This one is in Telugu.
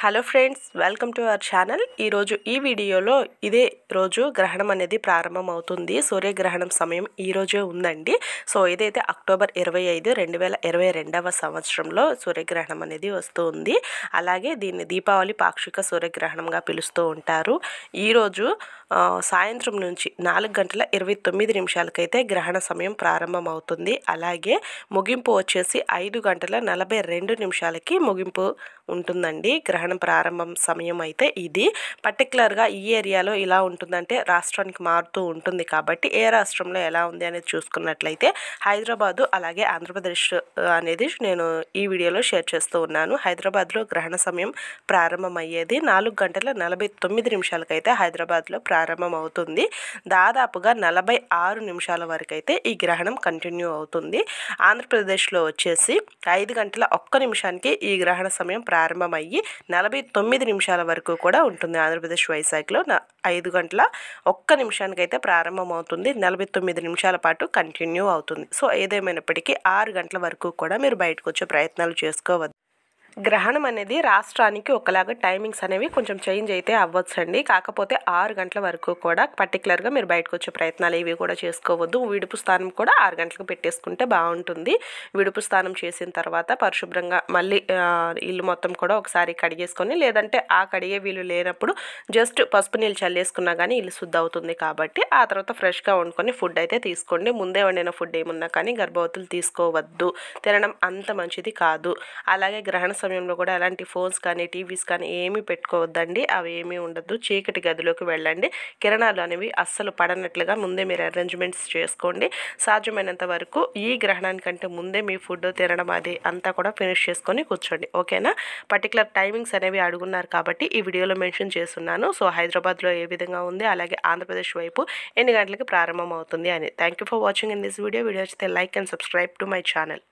hello friends welcome to our channel ఈరోజు ఈ వీడియోలో ఇదే రోజు గ్రహణం అనేది ప్రారంభం అవుతుంది సూర్యగ్రహణం సమయం ఈ రోజే ఉందండి సో ఇదైతే అక్టోబర్ ఇరవై ఐదు రెండు వేల ఇరవై రెండవ సంవత్సరంలో సూర్యగ్రహణం అనేది వస్తుంది అలాగే దీన్ని దీపావళి పాక్షిక సూర్యగ్రహణంగా పిలుస్తూ ఉంటారు ఈరోజు సాయంత్రం నుంచి నాలుగు గంటల ఇరవై తొమ్మిది నిమిషాలకైతే గ్రహణ సమయం ప్రారంభం అవుతుంది అలాగే ముగింపు వచ్చేసి ఐదు గంటల నలభై రెండు నిమిషాలకి ముగింపు ఉంటుందండి గ్రహణ గ్రహణం ప్రారంభం సమయం అయితే ఇది పర్టికులర్గా ఈ ఏరియాలో ఇలా ఉంటుందంటే రాష్ట్రానికి మారుతూ ఉంటుంది కాబట్టి ఏ రాష్ట్రంలో ఎలా ఉంది అనేది చూసుకున్నట్లయితే హైదరాబాదు అలాగే ఆంధ్రప్రదేశ్ అనేది నేను ఈ వీడియోలో షేర్ చేస్తూ ఉన్నాను హైదరాబాద్లో గ్రహణ సమయం ప్రారంభం అయ్యేది నాలుగు గంటల నలభై తొమ్మిది నిమిషాలకైతే హైదరాబాద్లో ప్రారంభం అవుతుంది దాదాపుగా నలభై ఆరు నిమిషాల వరకు అయితే ఈ గ్రహణం కంటిన్యూ అవుతుంది ఆంధ్రప్రదేశ్లో వచ్చేసి ఐదు గంటల ఒక్క నిమిషానికి ఈ గ్రహణ సమయం ప్రారంభమయ్యి నలభై తొమ్మిది నిమిషాల వరకు కూడా ఉంటుంది ఆంధ్రప్రదేశ్ వైజాగ్లో ఐదు గంటల ఒక్క నిమిషానికైతే ప్రారంభమవుతుంది నలభై తొమ్మిది నిమిషాల పాటు కంటిన్యూ అవుతుంది సో ఏదేమైనప్పటికీ ఆరు గంటల వరకు కూడా మీరు బయటకు వచ్చే ప్రయత్నాలు చేసుకోవద్దు గ్రహణం అనేది రాష్ట్రానికి ఒకలాగా టైమింగ్స్ అనేవి కొంచెం చేంజ్ అయితే అవ్వచ్చు అండి కాకపోతే ఆరు గంటల వరకు కూడా పర్టికులర్గా మీరు బయటకు వచ్చే ప్రయత్నాలు ఇవి కూడా చేసుకోవద్దు విడుపు స్థానం కూడా ఆరు గంటలకు పెట్టేసుకుంటే బాగుంటుంది విడుపు స్థానం చేసిన తర్వాత పరిశుభ్రంగా మళ్ళీ ఇల్లు మొత్తం కూడా ఒకసారి కడిగేసుకొని లేదంటే ఆ కడిగే వీలు లేనప్పుడు జస్ట్ పసుపు నీళ్ళు చల్లేసుకున్నా కానీ ఇల్లు శుద్ధ అవుతుంది కాబట్టి ఆ తర్వాత ఫ్రెష్గా వండుకొని ఫుడ్ అయితే తీసుకోండి ముందే వండిన ఫుడ్ ఏమున్నా కానీ గర్భవతులు తీసుకోవద్దు తినడం అంత మంచిది కాదు అలాగే గ్రహణ సమయంలో కూడా అలాంటి ఫోన్స్ కానీ టీవీస్ కానీ ఏమీ పెట్టుకోవద్దండి అవి ఏమీ ఉండదు చీకటి గదిలోకి వెళ్ళండి కిరణాలు అనేవి అస్సలు పడనట్లుగా ముందే మీరు అరేంజ్మెంట్స్ చేసుకోండి సాధ్యమైనంత వరకు ఈ గ్రహణానికంటే ముందే మీ ఫుడ్ తినడం అది అంతా కూడా ఫినిష్ చేసుకొని కూర్చోండి ఓకేనా పర్టికులర్ టైమింగ్స్ అనేవి అడుగున్నారు కాబట్టి ఈ వీడియోలో మెన్షన్ చేస్తున్నాను సో హైదరాబాద్లో ఏ విధంగా ఉంది అలాగే ఆంధ్రప్రదేశ్ వైపు ఎన్ని గంటలకి ప్రారంభం అవుతుంది అని thank you for watching in this video video వచ్చితే like and subscribe to my channel